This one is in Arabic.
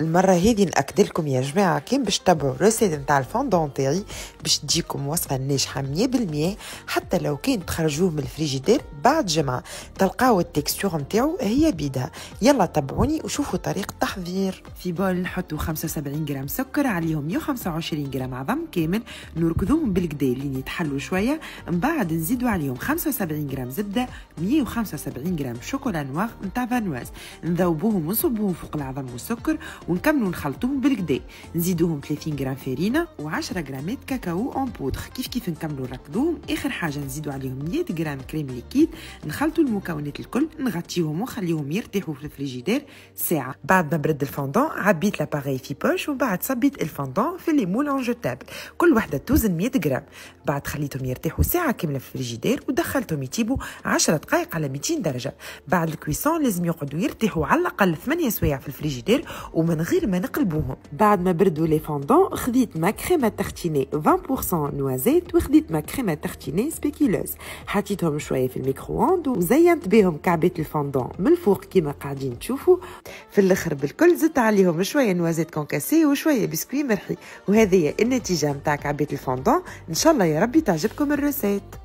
المرة هذه نأكد لكم يا جماعة كان باش تبعوا الريسيت نتاع الفوندون تاعي باش تجيكم وصفة ناجحة 100% حتى لو كان تخرجوه من الفريجيدير بعد جمعة تلقاو التكستور نتاعو هي بيدها يلا تبعوني وشوفوا طريقة التحضير في بول نحطوا 75 غرام سكر عليهم 125 غرام عظم كامل نركضوهم بالكدا لين يتحلوا شوية من بعد نزيدوا عليهم 75 غرام زبدة 175 غرام شوكولا نواغ نتاع فانواز نذوبوهم ونصبوهم فوق العظم والسكر ونكملوا نخلطوهم بالكدا نزيدوهم 30 غرام فرينه و10 غرامات كاكاو اون بودر كيف كيف نكملوا نركضوهم اخر حاجه نزيدوا عليهم 100 غرام كريم ليكيد نخلطوا المكونات الكل نغطيهم ونخليهم يرتاحوا في الفريجيدير ساعه بعد ما برد الفوندون عبيت لاباري في بوش وبعد صبيت الفوندون في لي مول جوتابل كل وحده توزن 100 غرام بعد خليتهم يرتاحوا ساعه كامله في الفريجيدير ودخلتهم يطيبوا 10 دقائق على 200 درجه بعد الكويسون لازم يقعدوا يرتاحوا على الاقل 8 سوايع في الفريجيدير وما من غير ما نقلبوهم بعد ما بردوا لي فوندون خديت ما كريمة تختيني 20% نوازيت وخديت ما كريمة تختيني سبيكيلوز حطيتهم شوية في الميكرووند وزينت بهم كعبات الفوندون من الفوق كيما قاعدين تشوفوا في الاخر بالكل زدت عليهم شوية نوازيت كونكاسي وشوية بسكوي مرحي وهذه النتيجة متاع كعبات الفوندون ان شاء الله يا ربي تعجبكم الروسيت